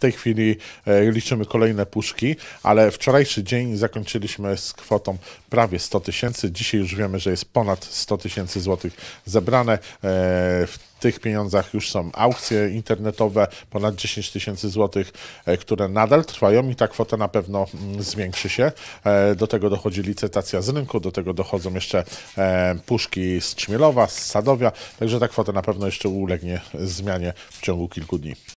tej chwili e, liczymy kolejne puszki, ale wczorajszy dzień zakończyliśmy z kwotą prawie 100 tysięcy. Dzisiaj już wiemy, że jest ponad 100 tysięcy złotych zebrane. E, w tych pieniądzach już są aukcje internetowe, ponad 10 tysięcy złotych, e, które nadal trwają i ta kwota na pewno mm, zwiększy się. Do tego dochodzi licytacja z rynku, do tego dochodzą jeszcze puszki z Czmielowa, z Sadowia, także ta kwota na pewno jeszcze ulegnie zmianie w ciągu kilku dni.